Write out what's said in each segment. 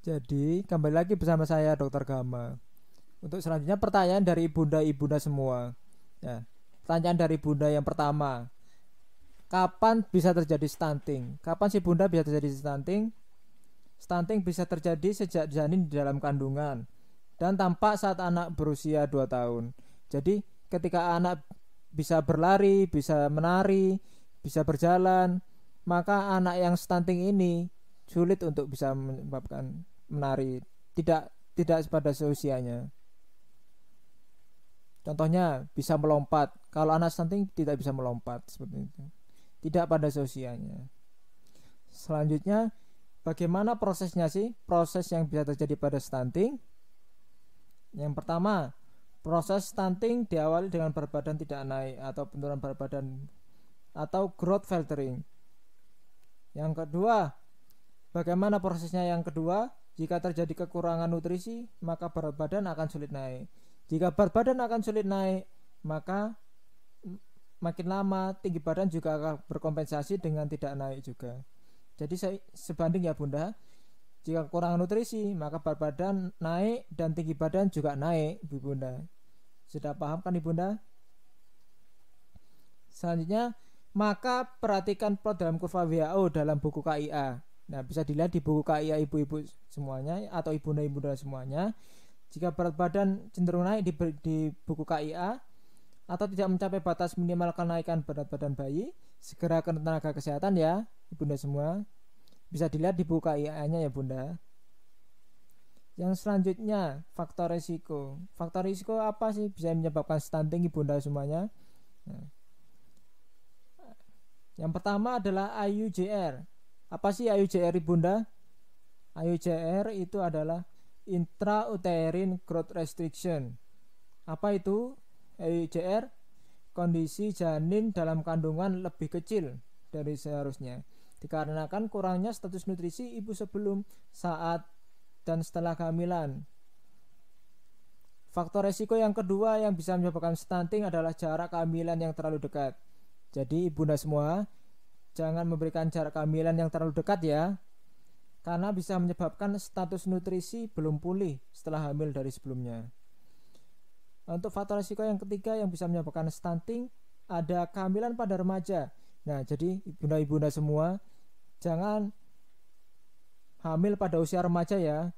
Jadi kembali lagi bersama saya Dokter Gama. Untuk selanjutnya pertanyaan dari ibunda-ibunda semua. Ya, pertanyaan dari bunda yang pertama. Kapan bisa terjadi stunting? Kapan sih bunda bisa terjadi stunting? Stunting bisa terjadi sejak janin di dalam kandungan dan tampak saat anak berusia 2 tahun. Jadi ketika anak bisa berlari, bisa menari, bisa berjalan, maka anak yang stunting ini sulit untuk bisa menyebabkan menari tidak tidak pada seusianya contohnya bisa melompat kalau anak stunting tidak bisa melompat seperti itu tidak pada seusianya selanjutnya bagaimana prosesnya sih proses yang bisa terjadi pada stunting yang pertama proses stunting diawali dengan berat badan tidak naik atau penurunan berat badan atau growth filtering yang kedua Bagaimana prosesnya yang kedua? Jika terjadi kekurangan nutrisi, maka berat badan akan sulit naik. Jika berat badan akan sulit naik, maka makin lama tinggi badan juga akan berkompensasi dengan tidak naik juga. Jadi sebanding ya Bunda. Jika kekurangan nutrisi, maka berat badan naik dan tinggi badan juga naik, Bu Bunda. Sudah paham kan Ibu Bunda? Selanjutnya, maka perhatikan plot dalam kurva WHO dalam buku KIA. Nah, bisa dilihat di buku KIA ibu-ibu semuanya atau ibunda-ibunda semuanya. Jika berat badan cenderung naik di, di buku KIA atau tidak mencapai batas minimal kenaikan berat badan bayi, segera ke tenaga kesehatan ya, ibunda semua. Bisa dilihat di buku KIA-nya ya, Bunda. Yang selanjutnya, faktor risiko. Faktor risiko apa sih bisa menyebabkan stunting ibunda semuanya? Nah, yang pertama adalah IUJR apa sih IUCR Ibunda? IUCR itu adalah intrauterine growth restriction. Apa itu IUCR? Kondisi janin dalam kandungan lebih kecil dari seharusnya dikarenakan kurangnya status nutrisi ibu sebelum, saat, dan setelah kehamilan. Faktor resiko yang kedua yang bisa menyebabkan stunting adalah jarak kehamilan yang terlalu dekat. Jadi ibunda semua, Jangan memberikan jarak kehamilan yang terlalu dekat ya, karena bisa menyebabkan status nutrisi belum pulih setelah hamil dari sebelumnya. Untuk faktor risiko yang ketiga yang bisa menyebabkan stunting ada kehamilan pada remaja. Nah, jadi ibu ibunda semua jangan hamil pada usia remaja ya,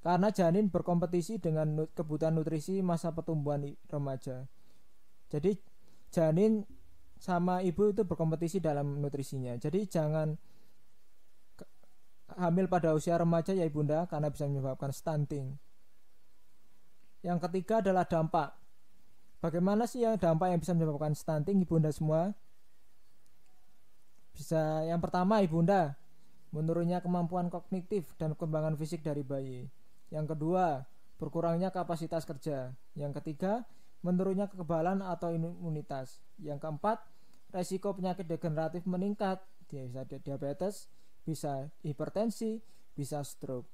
karena janin berkompetisi dengan kebutuhan nutrisi masa pertumbuhan remaja. Jadi janin sama ibu itu berkompetisi dalam nutrisinya. Jadi jangan hamil pada usia remaja ya ibunda karena bisa menyebabkan stunting. Yang ketiga adalah dampak. Bagaimana sih yang dampak yang bisa menyebabkan stunting ibunda semua? Bisa yang pertama ibunda menurunnya kemampuan kognitif dan perkembangan fisik dari bayi. Yang kedua, berkurangnya kapasitas kerja. Yang ketiga, menurunnya kekebalan atau imunitas. Yang keempat, resiko penyakit degeneratif meningkat, bisa diabetes, bisa hipertensi, bisa stroke.